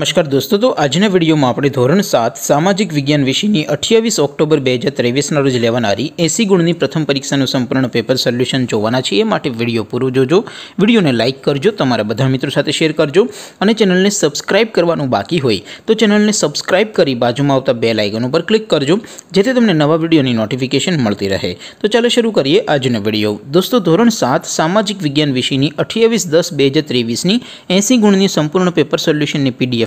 नमस्कार दोस्तों तो आज ने वीडियो में आपले ધોરણ 7 સામાજિક વિજ્ઞાન વિશેની 28 ઓક્ટોબર 2023 ના રોજ લેવાણ આવી 80 ગુણની પ્રથમ પરીક્ષાનું સંપૂર્ણ પેપર સોલ્યુશન જોવાના છે એ માટે વિડિયો પૂરું જોજો વિડિયોને લાઈક કરજો તમારા બધા મિત્રો સાથે શેર કરજો અને ચેનલને સબ્સ્ક્રાઇબ કરવાનું બાકી હોય તો ચેનલને સબ્સ્ક્રાઇબ કરી બાજુમાં આવતા બેલ આઇકન ઉપર ક્લિક કરજો જેથી તમને નવા વીડિયોની નોટિફિકેશન મળતી રહે તો ચાલો શરૂ કરીએ આજનો વિડિયો દોસ્તો ધોરણ 7 સામાજિક વિજ્ઞાન વિશેની 28 10 2023 ની 80 ગુણની સંપૂર્ણ પેપર સોલ્યુશન ની પીડીએફ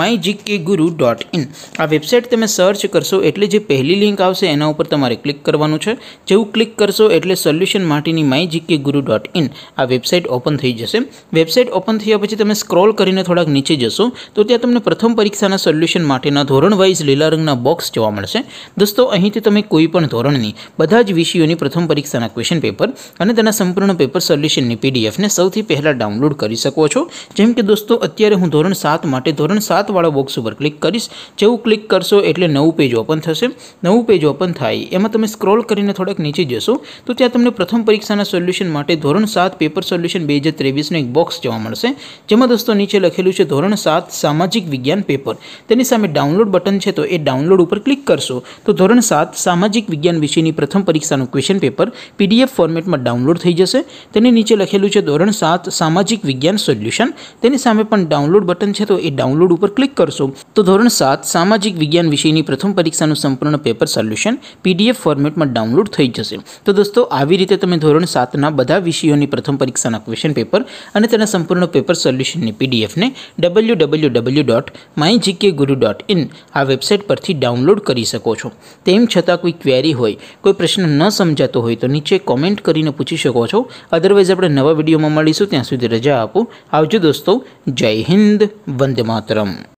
mygkguru.in આ વેબસાઈટ તમે સર્ચ કરશો એટલે જે પહેલી લિંક આવશે એના ઉપર તમારે ક્લિક કરવાનું છે જેવું ક્લિક કરશો એટલે સોલ્યુશન માટેની mygkguru.in આ વેબસાઈટ ઓપન થઈ જશે વેબસાઈટ ઓપન થયા પછી તમે સ્ક્રોલ કરીને થોડક નીચે જશો તો ત્યાં તમને પ્રથમ પરીક્ષાના સોલ્યુશન માટેના ધોરણ વાઇઝ લેલા રંગના બોક્સ જોવા મળશે દોસ્તો અહીંથી તમે કોઈ પણ ધોરણની બધા જ વિષયોની પ્રથમ પરીક્ષાના ક્વેશ્ચન પેપર અને તેના સંપૂર્ણ પેપર સોલ્યુશનની પીડીએફ ને સૌથી પહેલા ડાઉનલોડ કરી શકો છો જેમ કે દોસ્તો અત્યારે હું ધોરણ 7 માટે ધોરણ 7 વાળો બોક્સ ઉપર ક્લિક કરશો જેવું ક્લિક કરશો એટલે નવું પેજ ઓપન થશે નવું પેજ ઓપન થાય એમાં તમે સ્ક્રોલ કરીને થોડક નીચે જશો તો ત્યાં તમને પ્રથમ પરીક્ષાના સોલ્યુશન માટે ધોરણ 7 પેપર સોલ્યુશન 2023 નો એક બોક્સ જોવા મળશે જેમાં દોસ્તો નીચે લખેલું છે ધોરણ 7 સામાજિક વિજ્ઞાન પેપર તેની સામે ડાઉનલોડ બટન છે તો એ ડાઉનલોડ ઉપર ક્લિક કરશો તો ધોરણ 7 સામાજિક વિજ્ઞાન વિષયની પ્રથમ પરીક્ષાનું ક્વેશ્ચન પેપર પીડીએફ ફોર્મેટમાં ડાઉનલોડ થઈ જશે તેની નીચે લખેલું છે ધોરણ 7 સામાજિક વિજ્ઞાન સોલ્યુશન તેની સામે પણ ડાઉનલોડ બટન છે તો એ ડાઉનલોડ ઉપર क्लिक करशो तो ધોરણ 7 સામાજિક વિજ્ઞાન વિષયની પ્રથમ પરીક્ષાનું સંપૂર્ણ પેપર સોલ્યુશન પીડીએફ ફોર્મેટમાં ડાઉનલોડ થઈ જશે તો દોસ્તો આવી રીતે તમે ધોરણ 7 ના બધા વિષયોની પ્રથમ પરીક્ષાના ક્વેશ્ચન પેપર અને તેના સંપૂર્ણ પેપર સોલ્યુશનની પીડીએફ ને www.mygkguru.in આ વેબસાઈટ પરથી ડાઉનલોડ કરી શકો છો તેમ છતાં કોઈ ક્વેરી હોય કોઈ પ્રશ્ન ન સમજતો હોય તો નીચે કમેન્ટ કરીને પૂછી શકો છો અધરવાઇઝ આપણે નવા વિડિયોમાં મળીશું ત્યાં સુધી રજા આપો આવજો દોસ્તો જય હિન્દ વંદે માતરમ